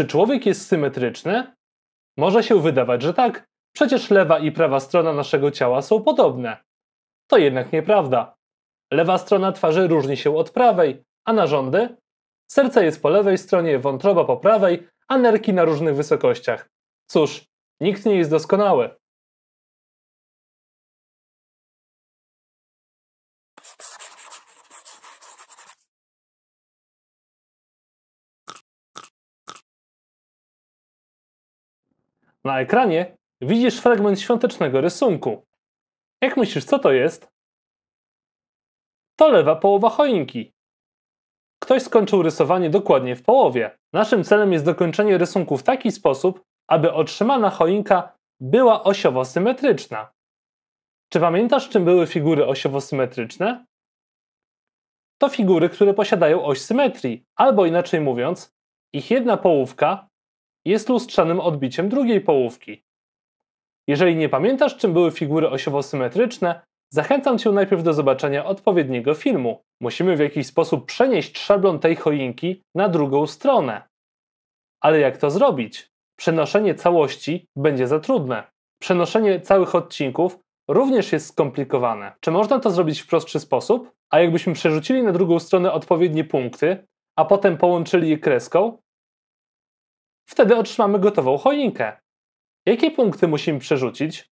Czy człowiek jest symetryczny? Może się wydawać, że tak, przecież lewa i prawa strona naszego ciała są podobne. To jednak nieprawda. Lewa strona twarzy różni się od prawej, a narządy? Serce jest po lewej stronie, wątroba po prawej, a nerki na różnych wysokościach. Cóż, nikt nie jest doskonały. Na ekranie widzisz fragment świątecznego rysunku. Jak myślisz, co to jest? To lewa połowa choinki. Ktoś skończył rysowanie dokładnie w połowie. Naszym celem jest dokończenie rysunku w taki sposób, aby otrzymana choinka była osiowo-symetryczna. Czy pamiętasz, czym były figury osiowo-symetryczne? To figury, które posiadają oś symetrii, albo inaczej mówiąc, ich jedna połówka jest lustrzanym odbiciem drugiej połówki. Jeżeli nie pamiętasz, czym były figury osiowo-symetryczne, zachęcam Cię najpierw do zobaczenia odpowiedniego filmu. Musimy w jakiś sposób przenieść szablon tej choinki na drugą stronę. Ale jak to zrobić? Przenoszenie całości będzie za trudne. Przenoszenie całych odcinków również jest skomplikowane. Czy można to zrobić w prostszy sposób? A jakbyśmy przerzucili na drugą stronę odpowiednie punkty, a potem połączyli je kreską, Wtedy otrzymamy gotową choinkę. Jakie punkty musimy przerzucić?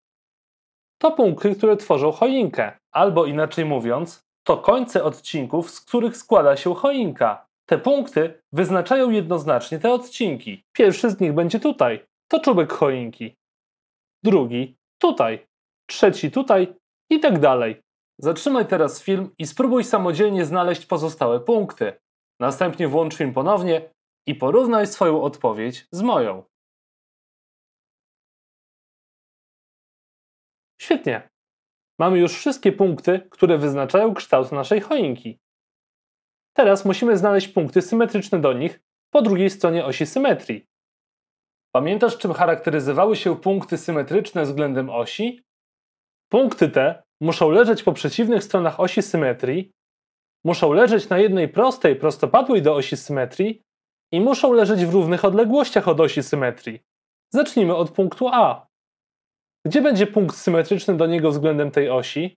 To punkty, które tworzą choinkę, albo inaczej mówiąc, to końce odcinków, z których składa się choinka. Te punkty wyznaczają jednoznacznie te odcinki. Pierwszy z nich będzie tutaj, to czubek choinki. Drugi tutaj, trzeci tutaj i tak dalej. Zatrzymaj teraz film i spróbuj samodzielnie znaleźć pozostałe punkty. Następnie włącz film ponownie i porównaj swoją odpowiedź z moją. Świetnie. Mamy już wszystkie punkty, które wyznaczają kształt naszej choinki. Teraz musimy znaleźć punkty symetryczne do nich po drugiej stronie osi symetrii. Pamiętasz, czym charakteryzowały się punkty symetryczne względem osi? Punkty te muszą leżeć po przeciwnych stronach osi symetrii, muszą leżeć na jednej prostej, prostopadłej do osi symetrii i muszą leżeć w równych odległościach od osi symetrii. Zacznijmy od punktu A. Gdzie będzie punkt symetryczny do niego względem tej osi?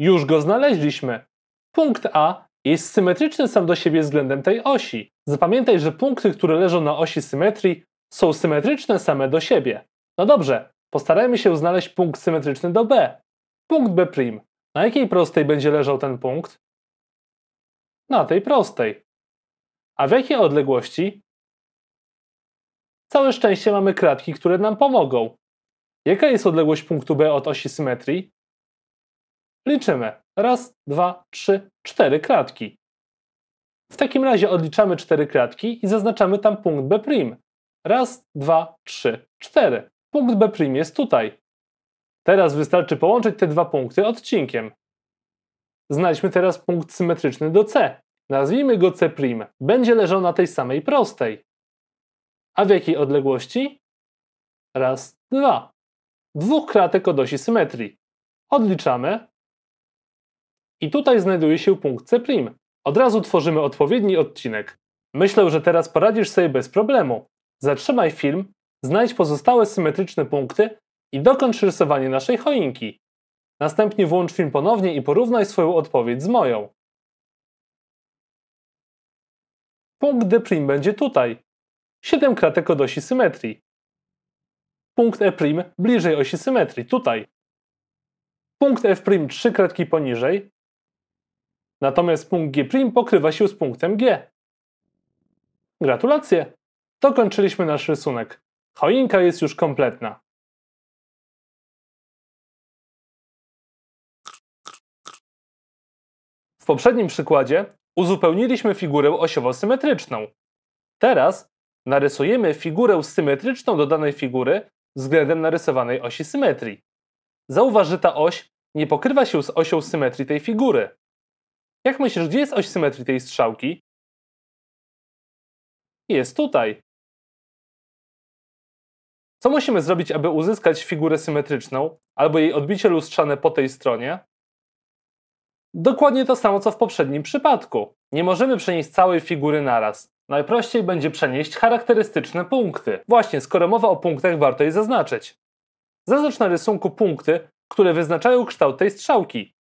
Już go znaleźliśmy. Punkt A jest symetryczny sam do siebie względem tej osi. Zapamiętaj, że punkty, które leżą na osi symetrii, są symetryczne same do siebie. No dobrze, postarajmy się znaleźć punkt symetryczny do B. Punkt B'. Na jakiej prostej będzie leżał ten punkt? Na tej prostej. A w jakiej odległości? Całe szczęście mamy kratki, które nam pomogą. Jaka jest odległość punktu B od osi symetrii? Liczymy. Raz, dwa, trzy, cztery kratki. W takim razie odliczamy cztery kratki i zaznaczamy tam punkt B'. Raz, dwa, trzy, cztery. Punkt B' jest tutaj. Teraz wystarczy połączyć te dwa punkty odcinkiem. Znajdźmy teraz punkt symetryczny do C nazwijmy go C', będzie leżał na tej samej prostej. A w jakiej odległości? Raz, dwa. Dwóch kratek od osi symetrii. Odliczamy. I tutaj znajduje się punkt C'. Od razu tworzymy odpowiedni odcinek. Myślę, że teraz poradzisz sobie bez problemu. Zatrzymaj film, znajdź pozostałe symetryczne punkty i dokończ rysowanie naszej choinki. Następnie włącz film ponownie i porównaj swoją odpowiedź z moją. Punkt D' będzie tutaj. 7 kratek od osi symetrii. Punkt E' bliżej osi symetrii, tutaj. Punkt F' 3 kratki poniżej. Natomiast punkt G' pokrywa się z punktem G. Gratulacje! Dokończyliśmy nasz rysunek. Choinka jest już kompletna. W poprzednim przykładzie uzupełniliśmy figurę osiowo-symetryczną. Teraz narysujemy figurę symetryczną do danej figury względem narysowanej osi symetrii. Zauważ, że ta oś nie pokrywa się z osią symetrii tej figury. Jak myślisz, gdzie jest oś symetrii tej strzałki? Jest tutaj. Co musimy zrobić, aby uzyskać figurę symetryczną albo jej odbicie lustrzane po tej stronie? Dokładnie to samo co w poprzednim przypadku. Nie możemy przenieść całej figury naraz. Najprościej będzie przenieść charakterystyczne punkty. Właśnie, skoro mowa o punktach, warto je zaznaczyć. Zaznacz na rysunku punkty, które wyznaczają kształt tej strzałki.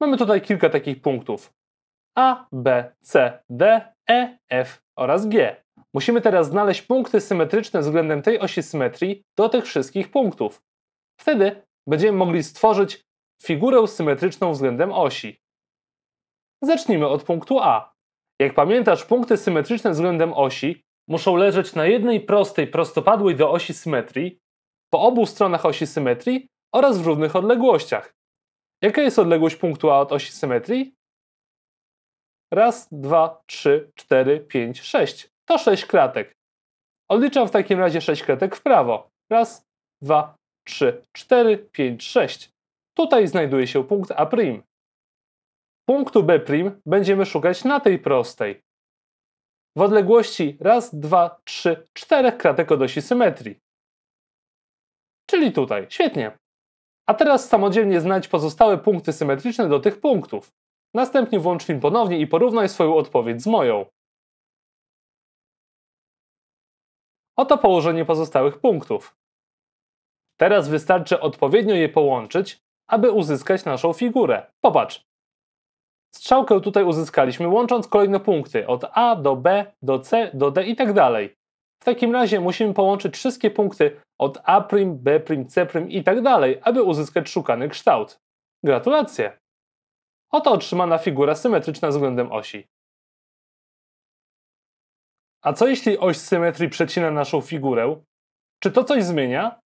Mamy tutaj kilka takich punktów. A, B, C, D, E, F oraz G. Musimy teraz znaleźć punkty symetryczne względem tej osi symetrii do tych wszystkich punktów. Wtedy będziemy mogli stworzyć figurę symetryczną względem osi. Zacznijmy od punktu A. Jak pamiętasz, punkty symetryczne względem osi muszą leżeć na jednej prostej, prostopadłej do osi symetrii, po obu stronach osi symetrii oraz w równych odległościach. Jaka jest odległość punktu A od osi symetrii? Raz, dwa, trzy, cztery, pięć, sześć. To sześć kratek. Odliczam w takim razie sześć kratek w prawo. Raz, dwa, 3, 4, 5, 6. Tutaj znajduje się punkt A'. Punktu B' będziemy szukać na tej prostej. W odległości 1, 2, 3, 4 kratek od osi symetrii. Czyli tutaj. Świetnie. A teraz samodzielnie znajdź pozostałe punkty symetryczne do tych punktów. Następnie włącz film ponownie i porównaj swoją odpowiedź z moją. Oto położenie pozostałych punktów. Teraz wystarczy odpowiednio je połączyć, aby uzyskać naszą figurę. Popatrz. Strzałkę tutaj uzyskaliśmy łącząc kolejne punkty od A do B, do C, do D i tak dalej. W takim razie musimy połączyć wszystkie punkty od A', B', C' i tak dalej, aby uzyskać szukany kształt. Gratulacje! Oto otrzymana figura symetryczna względem osi. A co jeśli oś symetrii przecina naszą figurę? Czy to coś zmienia?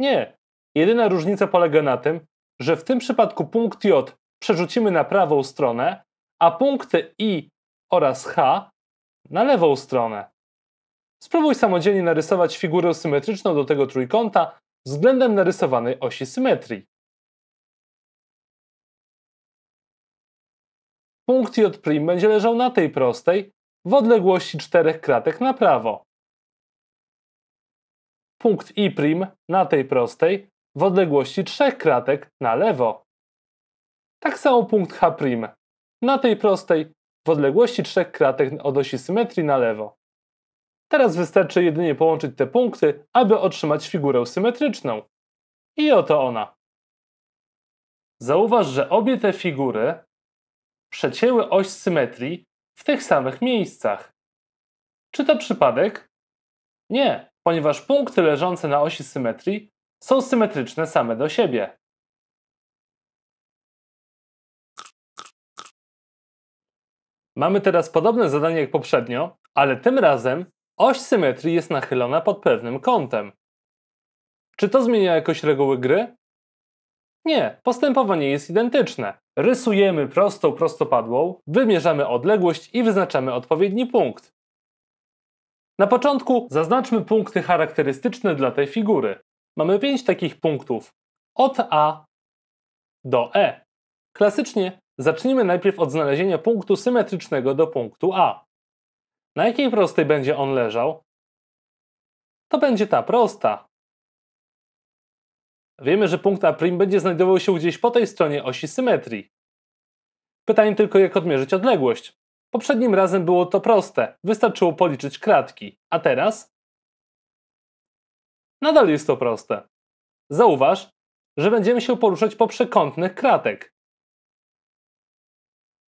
Nie. Jedyna różnica polega na tym, że w tym przypadku punkt J przerzucimy na prawą stronę, a punkty I oraz H na lewą stronę. Spróbuj samodzielnie narysować figurę symetryczną do tego trójkąta względem narysowanej osi symetrii. Punkt J' będzie leżał na tej prostej w odległości czterech kratek na prawo punkt I' na tej prostej w odległości trzech kratek na lewo. Tak samo punkt H' na tej prostej w odległości trzech kratek od osi symetrii na lewo. Teraz wystarczy jedynie połączyć te punkty, aby otrzymać figurę symetryczną. I oto ona. Zauważ, że obie te figury przecięły oś symetrii w tych samych miejscach. Czy to przypadek? Nie, ponieważ punkty leżące na osi symetrii są symetryczne same do siebie. Mamy teraz podobne zadanie jak poprzednio, ale tym razem oś symetrii jest nachylona pod pewnym kątem. Czy to zmienia jakoś reguły gry? Nie, postępowanie jest identyczne. Rysujemy prostą prostopadłą, wymierzamy odległość i wyznaczamy odpowiedni punkt. Na początku zaznaczmy punkty charakterystyczne dla tej figury. Mamy pięć takich punktów. Od A do E. Klasycznie zacznijmy najpierw od znalezienia punktu symetrycznego do punktu A. Na jakiej prostej będzie on leżał? To będzie ta prosta. Wiemy, że punkt A' będzie znajdował się gdzieś po tej stronie osi symetrii. Pytanie tylko, jak odmierzyć odległość. Poprzednim razem było to proste, wystarczyło policzyć kratki, a teraz? Nadal jest to proste. Zauważ, że będziemy się poruszać po przekątnych kratek.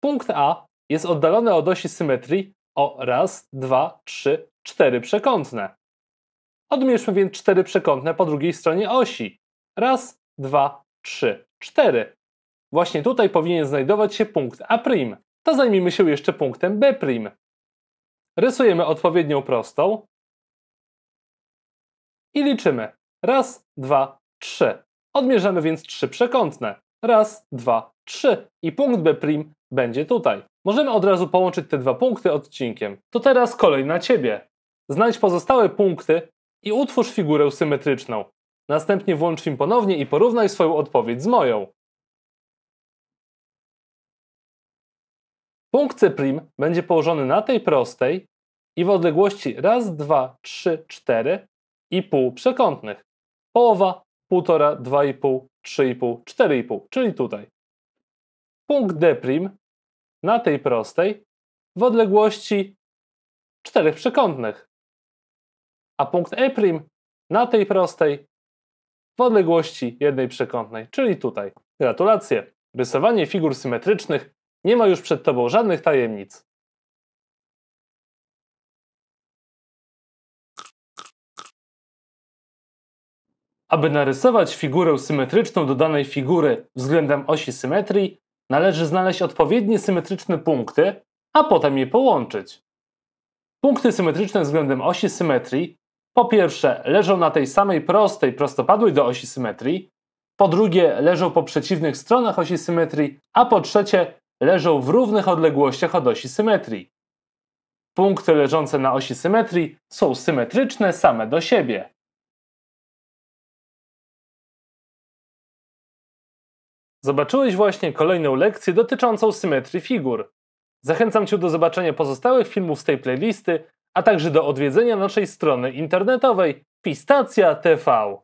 Punkt A jest oddalony od osi symetrii o raz, dwa, trzy, cztery przekątne. Odmierzmy więc cztery przekątne po drugiej stronie osi. Raz, dwa, trzy, cztery. Właśnie tutaj powinien znajdować się punkt A' to zajmijmy się jeszcze punktem B'. Rysujemy odpowiednią prostą i liczymy. Raz, dwa, trzy. Odmierzamy więc trzy przekątne. Raz, dwa, trzy. I punkt B' będzie tutaj. Możemy od razu połączyć te dwa punkty odcinkiem. To teraz kolej na Ciebie. Znajdź pozostałe punkty i utwórz figurę symetryczną. Następnie włącz film ponownie i porównaj swoją odpowiedź z moją. Punkt C' będzie położony na tej prostej i w odległości 1, 2, 3, 4 i pół przekątnych. Połowa, 1,5, 2,5, 3,5, 4,5, czyli tutaj. Punkt D' na tej prostej w odległości 4 przekątnych. A punkt E' na tej prostej w odległości jednej przekątnej, czyli tutaj. Gratulacje! Rysowanie figur symetrycznych nie ma już przed tobą żadnych tajemnic. Aby narysować figurę symetryczną do danej figury względem osi symetrii, należy znaleźć odpowiednie symetryczne punkty, a potem je połączyć. Punkty symetryczne względem osi symetrii po pierwsze leżą na tej samej prostej, prostopadłej do osi symetrii, po drugie leżą po przeciwnych stronach osi symetrii, a po trzecie leżą w równych odległościach od osi symetrii. Punkty leżące na osi symetrii są symetryczne same do siebie. Zobaczyłeś właśnie kolejną lekcję dotyczącą symetrii figur. Zachęcam Cię do zobaczenia pozostałych filmów z tej playlisty, a także do odwiedzenia naszej strony internetowej Pistacja TV.